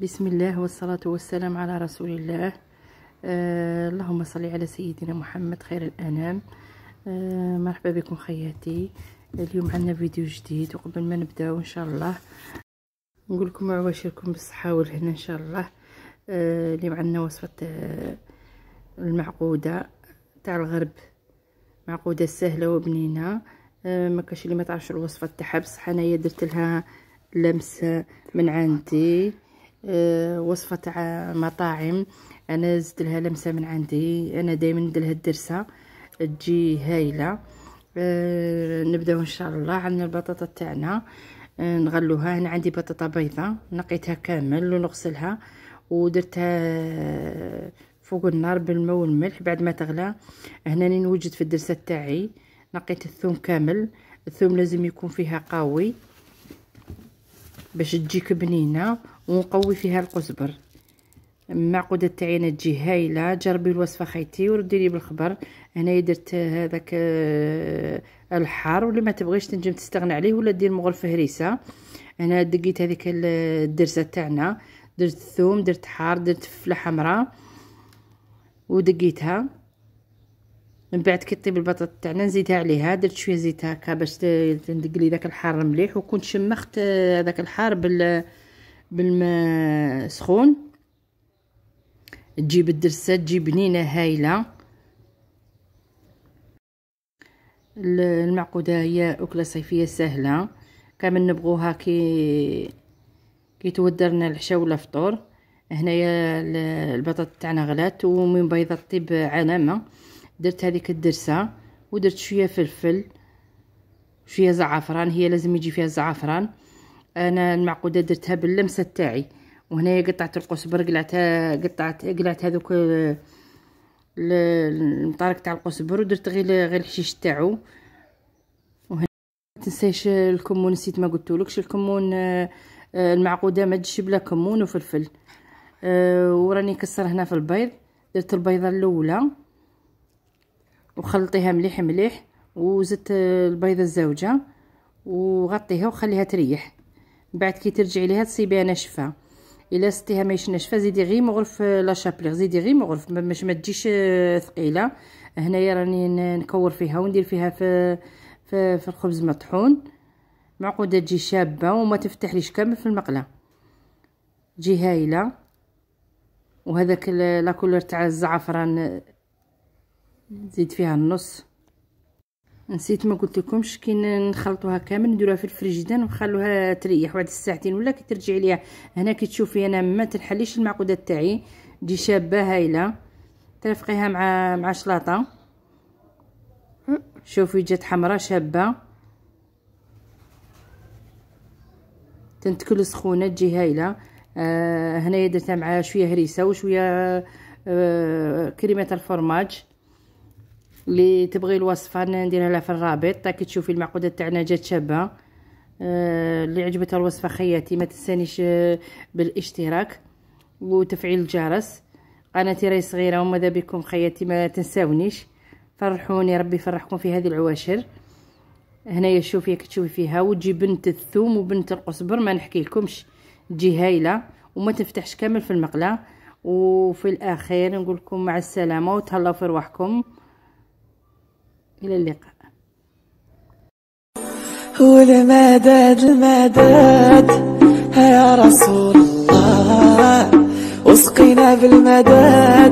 بسم الله والصلاة والسلام على رسول الله آه اللهم صل على سيدنا محمد خير الأنام آه مرحبا بكم خياتي اليوم عندنا فيديو جديد وقبل ما نبداو إن شاء الله نقول لكم عواشركم بالصحة والهنا إن شاء الله آه اليوم عندنا وصفة المعقودة تاع الغرب معقودة سهلة وبنينة ما كاش اللي ما تعرفش الوصفة تاعها بصح انايا درت لها لمسة من عندي آه، وصفه تاع مطاعم انا زدت لها لمسه من عندي انا دائما ندير لها الدرسه تجي هايله آه، نبداو ان شاء الله عندنا البطاطا تاعنا آه، نغلوها هنا عندي بطاطا بيضاء نقيتها كامل ونغسلها ودرتها فوق النار بالماء والملح بعد ما تغلى هنا نوجد في الدرسه تاعي نقيت الثوم كامل الثوم لازم يكون فيها قوي باش تجيك بنينه ونقوي فيها القزبر المعقودة انا تجي هايله جربي الوصفه خايتي وردي لي بالخبر هنايا درت هذاك آه، الحار واللي ما تبغيش تنجم تستغنى عليه ولا دير مغرف هريسه انا دقيت هذيك الدرزه تاعنا درت الثوم درت حار درت فلفله حمراء ودقيتها من بعد كي طيب البطاطا تاعنا نزيدها عليها درت شويه زيت هكا باش تندقلي داك الحار مليح وكنت شمخت هذاك آه، الحار بال بالماء سخون تجيب الدرسه تجي بنينه هايله المعقوده هي اكله صيفيه سهله كامل نبغوها كي كيتودرنا العشاء ولا الفطور هنايا البطاطا تاعنا غلات ومن بيضه طيب علامه درت هذيك الدرسه ودرت شويه فلفل شويه زعفران هي لازم يجي فيها الزعفران انا المعقوده درتها باللمسه تاعي وهنايا قطعت القزبر قلعتها قطعت قلعت هذوك المطارق تاع القزبر ودرت غير غير الحشيش تاعو وهنا ما تنساش الكمون نسيت ما قلتولكش الكمون آه، المعقوده ما تجيش بلا كمون وفلفل آه، وراني كسر هنا في البيض درت البيضه الاولى وخلطيها مليح مليح وزدت البيضه الزوجه وغطيها وخليها تريح بعد كي ترجعي ليها تصيبيها ناشفه الا ستيها ماهيش ناشفه زيدي غير مغرف لا شابليغ زيدي غير مغرف باش ما تجيش آه، ثقيله هنايا راني نكور فيها وندير فيها في في, في الخبز مطحون معقوده تجي شابه وما تفتحليش كامل في المقله تجي هايله وهذاك لا كولور تاع الزعفران نزيد فيها النص نسيت ما قلت لكمش كي نخلطوها كامل نديروها في الفريجيدان ونخلوها تريح واحد الساعتين ولا كي ترجعي ليها هنا كي تشوفي انا ما تنحليش المعقوده تاعي تجي شابه هايله ترفقيها مع مع شلاطه شوفي جات حمراء شابه تنتكل سخونه تجي هايله آه هنايا درتها مع شويه هريسه وشويه آه كريمه الفرماج اللي تبغي الوصفه نديرها لها في الرابط تا تشوفي المعقوده تاعنا جات شابه آه، اللي عجبتها الوصفه خياتي ما تنسانيش آه، بالاشتراك وتفعيل الجرس قناتي راهي صغيره وماذا بكم خياتي ما تنساونيش فرحوني ربي يفرحكم في هذه العواشر هنايا شوفي كي تشوفي فيها وتجي بنت الثوم وبنت القزبر ما نحكي لكمش تجي هايله وما تفتحش كامل في المقله وفي الاخير نقول لكم مع السلامه وتهلاو في رواحكم إلى اللقاء هو المداد المدد يا رسول الله اسقنا بالمداد